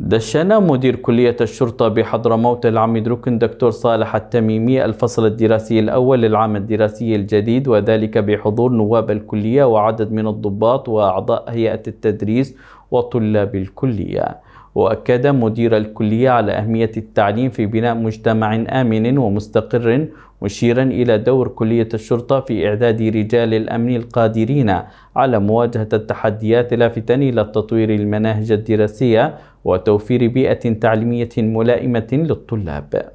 دشنا مدير كلية الشرطة بحضرموت العميد ركن دكتور صالح التميمي الفصل الدراسي الأول للعام الدراسي الجديد وذلك بحضور نواب الكلية وعدد من الضباط وأعضاء هيئة التدريس وطلاب الكلية وأكد مدير الكلية على أهمية التعليم في بناء مجتمع آمن ومستقر مشيرا إلى دور كلية الشرطة في إعداد رجال الأمن القادرين على مواجهة التحديات لافتا إلى تطوير المناهج الدراسية وتوفير بيئة تعليمية ملائمة للطلاب